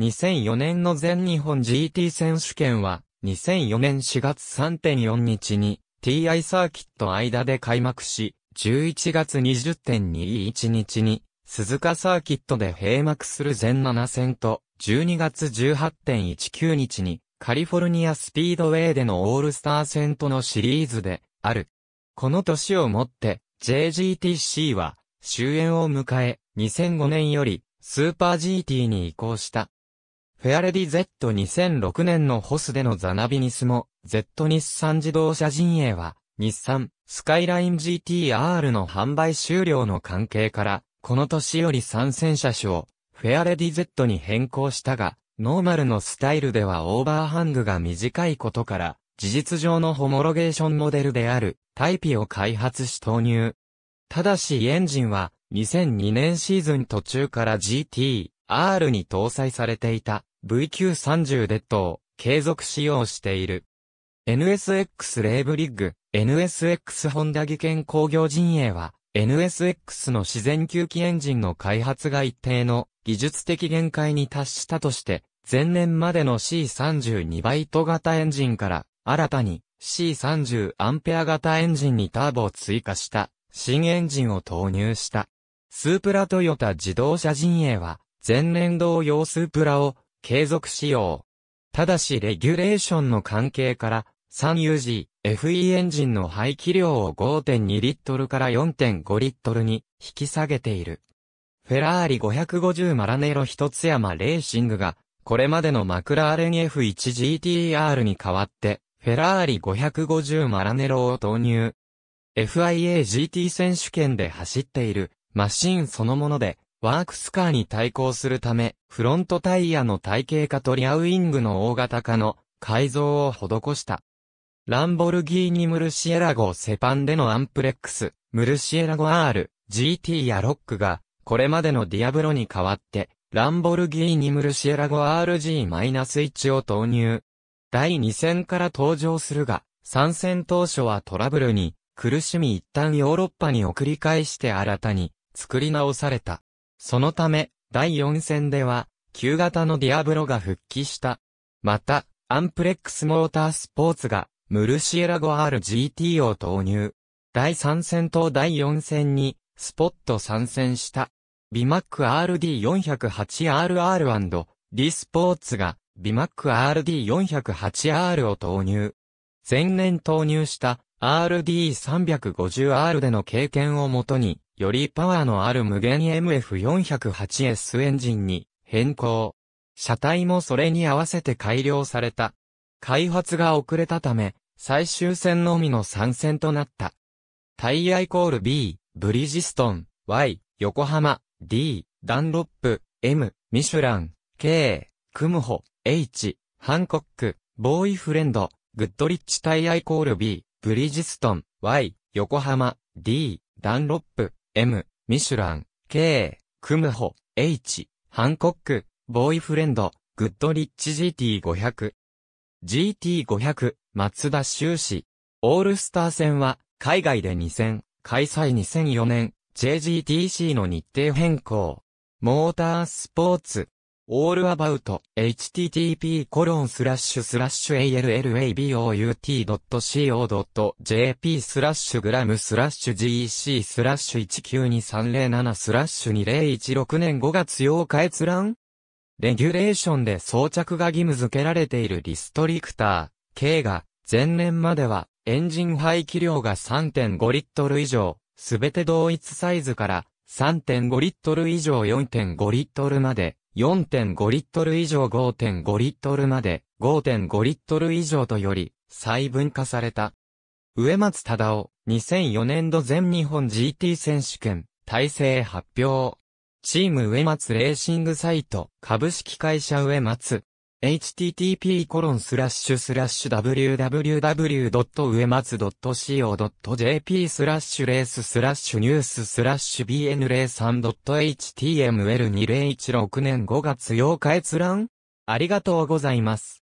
2004年の全日本 GT 選手権は、2004年4月3.4日に TI サーキット間で開幕し、11月20.21日に鈴鹿サーキットで閉幕する全7戦と、12月18.19日にカリフォルニアスピードウェイでのオールスター戦とのシリーズである。この年をもって JGTC は終焉を迎え、2005年よりスーパー GT に移行した。フェアレディ Z2006 年のホスでのザナビニスも、Z 日産自動車陣営は、日産、スカイライン GTR の販売終了の関係から、この年より参戦車種を、フェアレディ Z に変更したが、ノーマルのスタイルではオーバーハングが短いことから、事実上のホモロゲーションモデルである、タイピを開発し投入。ただしエンジンは、2002年シーズン途中から GTR に搭載されていた、VQ30 デッドを継続使用している。NSX レーブリッグ、NSX ホンダ技研工業陣営は、NSX の自然吸気エンジンの開発が一定の技術的限界に達したとして、前年までの C32 バイト型エンジンから新たに C30 アンペア型エンジンにターボを追加した新エンジンを投入した。スープラトヨタ自動車陣営は前年同様スープラを継続使用。ただしレギュレーションの関係から、3UG、FE エンジンの排気量を5.2リットルから4.5リットルに引き下げている。フェラーリ550マラネロ一つ山レーシングが、これまでのマクラーレン F1GTR に代わって、フェラーリ550マラネロを投入。FIA GT 選手権で走っているマシンそのもので、ワークスカーに対抗するため、フロントタイヤの体系化とリアウィングの大型化の改造を施した。ランボルギーニ・ムルシエラゴ・セパンでのアンプレックス、ムルシエラゴ R、GT やロックが、これまでのディアブロに代わって、ランボルギーニ・ムルシエラゴ RG-1 を投入。第2戦から登場するが、参戦当初はトラブルに、苦しみ一旦ヨーロッパに送り返して新たに、作り直された。そのため、第4戦では、旧型のディアブロが復帰した。また、アンプレックスモータースポーツが、ムルシエラゴ RGT を投入。第3戦と第4戦に、スポット参戦した。ビマック r d 4 0 8 r r ディスポーツがビマック r d 4 0 8 r を投入。前年投入した RD350R での経験をもとに、よりパワーのある無限 MF408S エンジンに変更。車体もそれに合わせて改良された。開発が遅れたため、最終戦のみの参戦となった。タイヤイコール B、ブリジストン、Y、横浜、D、ダンロップ、M、ミシュラン、K、クムホ、H、ハンコック、ボーイフレンド、グッドリッチタイヤイコール B、ブリジストン、Y、横浜、D、ダンロップ、M、ミシュラン、K、クムホ、H、ハンコック、ボーイフレンド、グッドリッチ GT500。GT500、松田修士。オールスター戦は、海外で2戦、開催2004年、JGTC の日程変更。モータースポーツ、allabout.http://allabout.jp スラッシュグラムスラッシュ GEC スラッシュ192307スラッシュ2016年5月8日閲覧レギュレーションで装着が義務付けられているリストリクター、K が、前年までは、エンジン排気量が3.5リットル以上、すべて同一サイズから、3.5リットル以上4.5リットルまで、4.5リットル以上5.5リットルまで5.5リットル以上とより細分化された。植松忠夫、2004年度全日本 GT 選手権、体制発表。チーム植松レーシングサイト、株式会社植松。http://www.uematsu.co.jp スラッシュレーススラッシュニューススラッシュ bn03.html2016 年5月8日閲覧ありがとうございます。